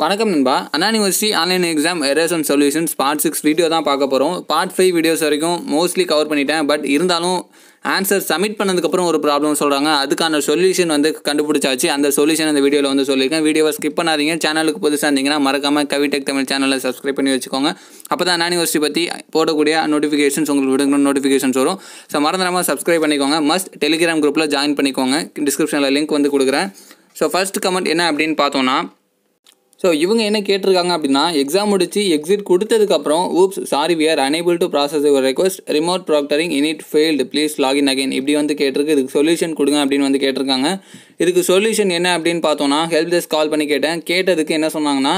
வணக்கம் நண்பா அண்ணா university online exam errors and solutions part six video தான் பார்க்க போகிறோம் பார்ட் ஃபைவ் வீடியோஸ் வரைக்கும் மோஸ்ட்லி கவர் பண்ணிட்டேன் பட் இருந்தாலும் ஆன்சர் சப்மிட் பண்ணதுக்கப்புறம் ஒரு ப்ராப்ளம் சொல்கிறாங்க அதுக்கான சொல்யூஷன் வந்து கண்டுபிடிச்சாச்சு அந்த சொல்யூஷன் அந்த வீடியோவில் வந்து சொல்லியிருக்கேன் வீடியோவை ஸ்கிப் பண்ணாதீங்க சேனலுக்கு புதுசாக இருந்தீங்கன்னா மறக்காமல் கவிடெக் தமிழ் சேனலை சப்ஸ்கிரைப் பண்ணி வச்சுக்கோங்க அப்போ தான் யூனிவர்சிட்டி பற்றி போடக்கூடிய நோட்டிஃபிகேஷன்ஸ் உங்களுக்கு விடுங்கிற நோட்டிஃபிகேஷன்ஸ் வரும் ஸோ மறந்துடாமல் சப்ஸ்கிரைப் பண்ணிக்கோங்க மஸ்ட் டெலிகிராம் குரூப்பில் ஜாயின் பண்ணிக்கோங்க டிஸ்கிரிப்ஷனில் லிங்க் வந்து கொடுக்குறேன் ஸோ ஃபஸ்ட் கமெண்ட் என்ன அப்படின்னு பார்த்தோன்னா ஸோ இவங்க என்ன கேட்டிருக்காங்க அப்படின்னா எக்ஸாம் முடிச்சு எக்ஸிட் கொடுத்ததுக்கப்புறம் oops sorry we are unable to process your request remote proctoring it failed please login again இப்படி வந்து கேட்டிருக்கு இதுக்கு சொல்யூஷன் கொடுங்க அப்படின்னு வந்து கேட்டிருக்காங்க இதுக்கு சொல்யூஷன் என்ன அப்படின்னு பார்த்தோன்னா ஹெல்ப் டெஸ்க் கால் பண்ணி கேட்டேன் கேட்டதுக்கு என்ன சொன்னாங்கன்னா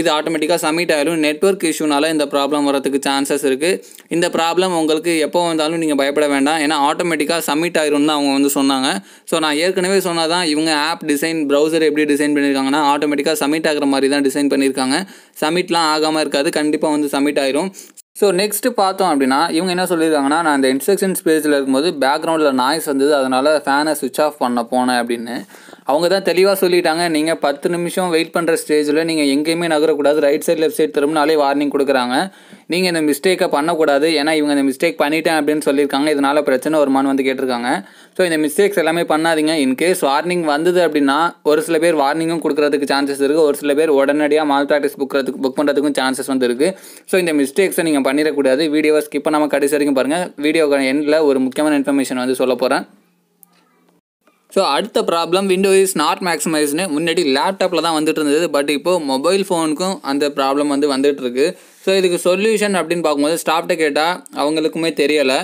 இது ஆட்டோமேட்டிக்காக சப்மிட் ஆகிடும் நெட்ஒர்க் இஷ்யூனால இந்த ப்ராப்ளம் வரதுக்கு சான்சஸ் இருக்குது இந்த ப்ராப்ளம் உங்களுக்கு எப்போ வந்தாலும் நீங்கள் பயப்பட வேண்டாம் ஏன்னா ஆட்டோமேட்டிக்காக சப்மிட் ஆயிரும்னு அவங்க வந்து சொன்னாங்க ஸோ நான் ஏற்கனவே சொன்னால் தான் இவங்க ஆப் டிசைன் ப்ரௌசர் எப்படி டிசைன் பண்ணியிருக்காங்கன்னா ஆட்டோமேட்டிக்காக சப்மிட் ஆகிற மாதிரி தான் டிசைன் பண்ணியிருக்காங்க சப்மிட்லாம் ஆகாமல் இருக்காது கண்டிப்பாக வந்து சப்மிட் ஆயிரும் ஸோ நெக்ஸ்ட்டு பார்த்தோம் அப்படின்னா இவங்க என்ன சொல்லியிருக்காங்கன்னா நான் இந்த இன்ஸ்ட்ரக்ஷன்ஸ் பேஜில் இருக்கும்போது பேக்ரவுண்டில் நாய்ஸ் வந்தது அதனால் ஃபேனை சுவிச் ஆஃப் பண்ண போனேன் அப்படின்னு அவங்க தான் தெளிவாக சொல்லிட்டாங்க நீங்கள் பத்து நிமிஷம் வெயிட் பண்ணுற ஸ்டேஜில் நீங்கள் எங்கேயுமே நகரக்கூடாது ரைட் சைடு லெஃப்ட் சைடு திரும்பினாலே வார்னிங் கொடுக்குறாங்க நீங்கள் இந்த மிஸ்டேக்கை பண்ணக்கூடாது ஏன்னா இவங்க இந்த மிஸ்டேக் பண்ணிட்டேன் அப்படின்னு சொல்லியிருக்காங்க இதனால் பிரச்சனை வருமானு வந்து கேட்டிருக்காங்க ஸோ இந்த மிஸ்டேக்ஸ் எல்லாமே பண்ணாதீங்க இன்கேஸ் வார்னிங் வந்தது அப்படின்னா ஒரு சில பேர் வார்னிங்கும் கொடுக்குறதுக்கு சான்சஸ் இருக்குது ஒரு சில பேர் உடனடியாக மால் ப்ராக்டிஸ் புக்கிறதுக்கு புக் பண்ணுறதுக்கும் சான்சஸ் வந்து இருக்குது ஸோ இந்த மிஸ்டேக்ஸை நீங்கள் பண்ணிடக்கூடாது வீடியோவை ஸ்கிப் பண்ணாமல் கடைசி வரைக்கும் பாருங்கள் வீடியோக்கான எண்டில் ஒரு முக்கியமான இன்ஃபர்மேஷன் வந்து சொல்ல போகிறேன் ஸோ அடுத்த ப்ராப்ளம் விண்டோ இஸ் நாட் மேக்ஸிமைஸ்னு முன்னாடி லேப்டாப்பில் தான் வந்துட்டு இருந்தது பட் இப்போது மொபைல் ஃபோனுக்கும் அந்த ப்ராப்ளம் வந்து இருக்கு ஸோ இதுக்கு சொல்யூஷன் அப்படின்னு பார்க்கும்போது ஸ்டாஃப்ட்ட கேட்டால் அவங்களுக்குமே தெரியலை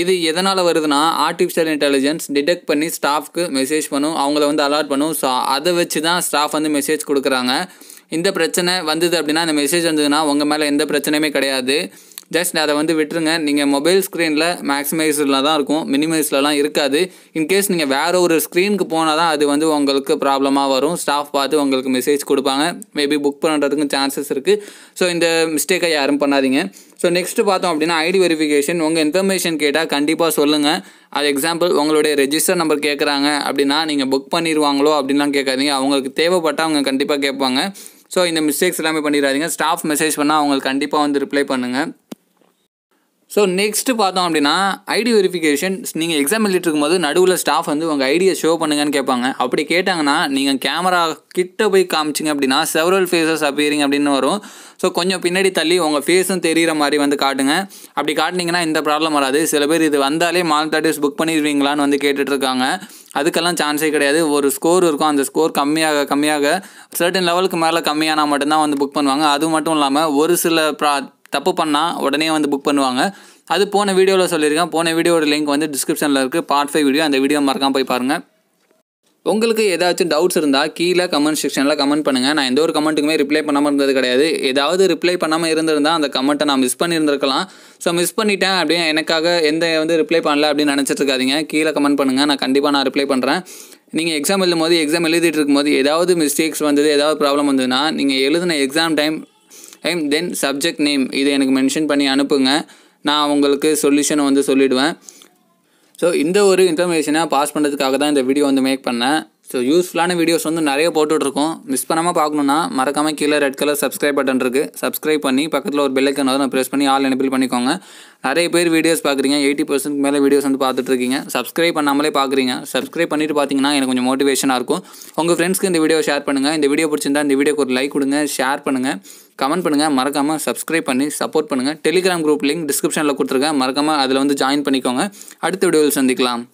இது எதனால் வருதுன்னா ஆர்டிஃபிஷியல் இன்டெலிஜென்ஸ் டிடெக்ட் பண்ணி ஸ்டாஃப்க்கு மெசேஜ் பண்ணும் அவங்கள வந்து அலாட் பண்ணும் ஸோ அதை வச்சு தான் ஸ்டாஃப் வந்து மெசேஜ் கொடுக்குறாங்க இந்த பிரச்சனை வந்தது அப்படின்னா அந்த மெசேஜ் வந்ததுன்னா உங்கள் மேலே எந்த பிரச்சனையுமே கிடையாது ஜஸ்ட் அதை வந்து விட்டுருங்க நீங்கள் மொபைல் ஸ்க்ரீனில் மேக்ஸிமைஸில் தான் இருக்கும் மினிமைஸ்லலாம் இருக்காது இன்கேஸ் நீங்கள் வேறு ஒரு ஸ்க்ரீனுக்கு போனால் தான் அது வந்து உங்களுக்கு ப்ராப்ளமாக வரும் ஸ்டாஃப் பார்த்து உங்களுக்கு மெசேஜ் கொடுப்பாங்க மேபி புக் பண்ணுறதுக்கும் சான்சஸ் இருக்குது ஸோ இந்த மிஸ்டேக்கை யாரும் பண்ணாதீங்க ஸோ நெக்ஸ்ட்டு பார்த்தோம் அப்படின்னா ஐடி வெரிஃபிகேஷன் உங்கள் இன்ஃபர்மேஷன் கேட்டால் கண்டிப்பாக சொல்லுங்கள் அது எக்ஸாம்பிள் உங்களுடைய ரெஜிஸ்டர் நம்பர் கேட்குறாங்க அப்படின்னா நீங்கள் புக் பண்ணிடுவாங்களோ அப்படின்லாம் கேட்காதீங்க அவங்களுக்கு தேவைப்பட்டால் அவங்க கண்டிப்பாக கேட்பாங்க ஸோ இந்த மிஸ்டேக்ஸ் எல்லாமே பண்ணிடுறாதீங்க ஸ்டாஃப் மெசேஜ் பண்ணால் அவங்களுக்கு கண்டிப்பாக வந்து ரிப்ளை பண்ணுங்கள் ஸோ நெக்ஸ்ட்டு பார்த்தோம் அப்படின்னா ஐடி வெரிஃபிகேஷன் நீங்கள் எக்ஸாம் எழுதிட்டு இருக்கும்போது நடுவில் ஸ்டாஃப் வந்து உங்கள் ஐடியை ஷோ பண்ணுங்கன்னு கேட்பாங்க அப்படி கேட்டாங்கன்னா நீங்கள் கேமரா கிட்ட போய் காமிச்சிங்க அப்படின்னா செவரல் ஃபேஸஸ் அப்பியரிங் அப்படின்னு வரும் ஸோ கொஞ்சம் பின்னாடி தள்ளி உங்கள் ஃபேஸும் தெரிகிற மாதிரி வந்து காட்டுங்க அப்படி காட்டினீங்கன்னா இந்த ப்ராப்ளம் வராது சில பேர் இது வந்தாலே மால் தேட்டர்ஸ் புக் பண்ணிடுவீங்களான்னு வந்து கேட்டுட்ருக்காங்க அதுக்கெல்லாம் சான்ஸே கிடையாது ஒரு ஸ்கோர் இருக்கும் அந்த ஸ்கோர் கம்மியாக கம்மியாக சர்டன் லெவலுக்கு மேலே கம்மியானால் மட்டும்தான் வந்து புக் பண்ணுவாங்க அது மட்டும் இல்லாமல் ஒரு சில ப்ரா தப்பு பண்ணால் உடனே வந்து புக் பண்ணுவாங்க அது போன வீடியோவில் சொல்லியிருக்கேன் போன வீடியோட லிங்க் வந்து டிஸ்கிரிப்ஷனில் இருக்குது பார்ட் ஃபைவ் வீடியோ அந்த வீடியோ மறக்காமல் போய் பாருங்கள் உங்களுக்கு ஏதாச்சும் டவுட்ஸ் இருந்தால் கீழே கமெண்ட் செக்ஷனில் கமெண்ட் பண்ணுங்கள் நான் எந்த ஒரு கமெண்ட்டுக்குமே ரிப்ளை பண்ணாமல் இருந்தது கிடையாது ஏதாவது ரிப்ளை பண்ணாமல் இருந்திருந்தால் அந்த கமெண்ட்டை நான் மிஸ் பண்ணியிருந்திருக்கலாம் ஸோ மிஸ் பண்ணிட்டேன் அப்படின்னு எனக்காக எந்த வந்து ரிப்ளை பண்ணல அப்படின்னு நினச்சிட்டு இருக்காதிங்க கீழே கமெண்ட் பண்ணுங்கள் நான் கண்டிப்பாக நான் ரிப்ளை பண்ணுறேன் நீங்கள் எக்ஸாம் எழுதும்போது எக்ஸாம் எழுதிட்டு இருக்கும்போது ஏதாவது மிஸ்டேக்ஸ் வந்தது ஏதாவது ப்ராப்ளம் வந்ததுன்னா நீங்கள் எழுதின exam time then subject name இதை எனக்கு மென்ஷன் பண்ணி அனுப்புங்க நான் உங்களுக்கு சொல்யூஷனை வந்து சொல்லிவிடுவேன் ஸோ இந்த ஒரு இன்ஃபர்மேஷனை பாஸ் பண்ணுறதுக்காக தான் இந்த வீடியோ வந்து மேக் பண்ணேன் ஸோ யூஸ்ஃபுல்லான வீடியோஸ் வந்து நிறைய போட்டுட்ருக்கோம் மிஸ் பண்ணாமல் பார்க்கணுன்னா மறக்காமல் கீழே ரெட் கலர் சப்ஸ்கிரைப் பட்டன் இருக்குது சப்ஸ்கிரைப் பண்ணி பக்கத்தில் ஒரு பெல்லைக்கன் வந்து நான் ப்ரெஸ் பண்ணி ஆல் எனபிள் பண்ணிக்கோங்க நிறைய பேர் வீடியோஸ் பார்க்குறீங்க எயிட்டி பர்சன்ட் மேலே வீடியோஸ் வந்து பார்த்துட்ருக்கீங்க சப்ஸ்கிரைப் பண்ணாமலே பார்க்குறீங்க சப்ஸ்கிரைப் பண்ணிட்டு பார்த்தீங்கன்னா எனக்கு கொஞ்சம் மோட்டிவேஷனாக இருக்கும் உங்கள் ஃப்ரெண்ட்ஸ்க்கு இந்த வீடியோ ஷேர் பண்ணுங்கள் இந்த வீடியோ பிடிச்சிருந்தா இந்த வீடியோக்கு ஒரு லைக் கொடுங்க ஷேர் பண்ணுங்கள் கமெண்ட் பண்ணுங்கள் மறக்காமல் சப்ஸ்கிரைப் பண்ணி சப்போர்ட் பண்ணுங்கள் டெலிகிராம் குரூப் லிங்க் டிஸ்கிரிப்ஷனில் கொடுத்துருக்கேன் மறக்காமல் அதில் வந்து ஜாயின் பண்ணிக்கோங்க அடுத்த வீடியோவில் சந்திக்கலாம்